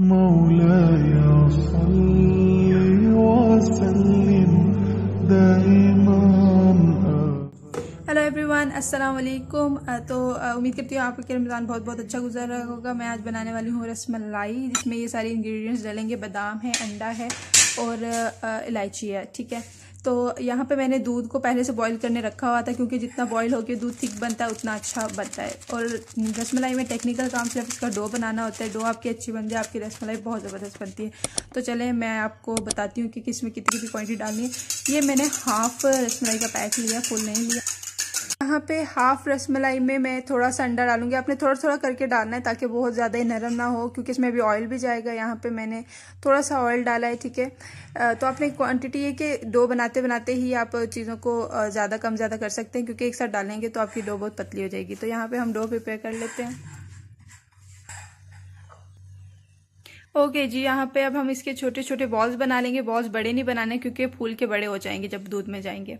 مولاي صل وسلم دائما hello everyone अस्सलाम वालेकुम तो uh, उम्मीद करती हूँ आपके रमज़ान बहुत बहुत अच्छा गुजर रहा होगा मैं आज बनाने वाली हूँ रस मलाई जिसमें ये सारे इंग्रेडिएंट्स डालेंगे बादाम है अंडा है और uh, uh, इलायची है ठीक है तो यहाँ पे मैंने दूध को पहले से बॉईल करने रखा हुआ था क्योंकि जितना बॉईल होकर दूध थिक बनता है उतना अच्छा बनता है और रसमलाई में टेक्निकल काम सिर्फ इसका डो बनाना होता है डो आपकी अच्छी बन जाए आपकी रसमलाई बहुत ज़बरदस्त बनती है तो चले मैं आपको बताती हूँ कि किस में कितनी कितनी क्वान्टिटी डालनी है ये मैंने हाफ रसमलाई का पैक लिया फुल नहीं लिया यहाँ पे हाफ रसमलाई में मैं थोड़ा सा अंडा डालूंगी आपने थोड़ा थोड़ा करके डालना है ताकि बहुत ज़्यादा ही नरम ना हो क्योंकि इसमें भी ऑयल भी जाएगा यहाँ पे मैंने थोड़ा सा ऑयल डाला है ठीक है तो आपने क्वांटिटी ये कि डो बनाते बनाते ही आप चीज़ों को ज़्यादा कम ज़्यादा कर सकते हैं क्योंकि एक साथ डालेंगे तो आपकी डो बहुत पतली हो जाएगी तो यहाँ पर हम डो प्रिपेयर कर लेते हैं ओके okay जी यहाँ पे अब हम इसके छोटे छोटे बॉल्स बना लेंगे बॉल्स बड़े नहीं बनाने क्योंकि फूल के बड़े हो जाएंगे जब दूध में जाएंगे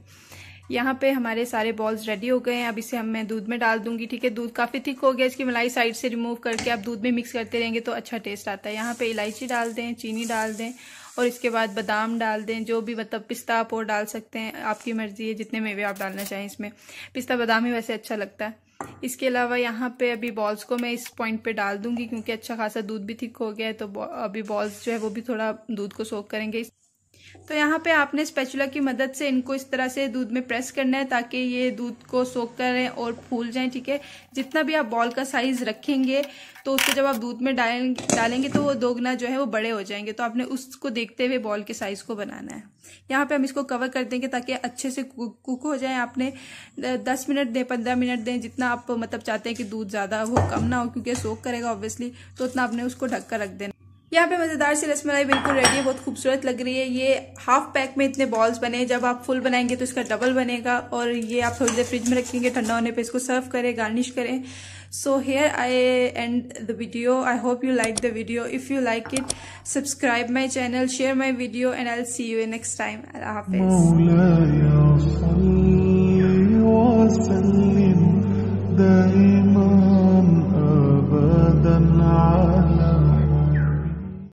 यहाँ पे हमारे सारे बॉल्स रेडी हो गए हैं अब इसे हम मैं दूध में डाल दूंगी ठीक है दूध काफ़ी थिक हो गया इसकी मलाई साइड से रिमूव करके आप दूध में मिक्स करते रहेंगे तो अच्छा टेस्ट आता है यहाँ पे इलायची डाल दें चीनी डाल दें और इसके बाद बादाम डाल दें जो भी मतलब पिस्ता आप और डाल सकते हैं आपकी मर्जी है जितने मेवे आप डालना चाहें इसमें पिस्ता बादाम ही वैसे अच्छा लगता है इसके अलावा यहाँ पे अभी बॉल्स को मैं इस पॉइंट पे डाल दूंगी क्योंकि अच्छा खासा दूध भी थिक हो गया है तो अभी बॉल्स जो है वो भी थोड़ा दूध को सोख करेंगे तो यहाँ पे आपने स्पेचुला की मदद से इनको इस तरह से दूध में प्रेस करना है ताकि ये दूध को सोख करें और फूल जाएं ठीक है जितना भी आप बॉल का साइज रखेंगे तो उसको जब आप दूध में डालेंगे डालेंगे तो वो दोगुना जो है वो बड़े हो जाएंगे तो आपने उसको देखते हुए बॉल के साइज को बनाना है यहाँ पे हम इसको कवर कर देंगे ताकि अच्छे से कुक हो जाए आपने दस मिनट दें पंद्रह मिनट दें जितना आप मतलब चाहते हैं कि दूध ज़्यादा हो कम ना हो क्योंकि सोख करेगा ऑब्वियसली तो उतना आपने उसको ढक कर रख देना यहाँ पे मज़ेदार सी रसमलाई बिल्कुल रेडी है बहुत खूबसूरत लग रही है ये हाफ पैक में इतने बॉल्स बने जब आप फुल बनाएंगे तो इसका डबल बनेगा और ये आप थोड़ी देर फ्रिज में रखेंगे ठंडा होने पे इसको सर्व करें गार्निश करें so here I end the video I hope you like the video if you like it subscribe my channel share my video and I see you next time हाफिज़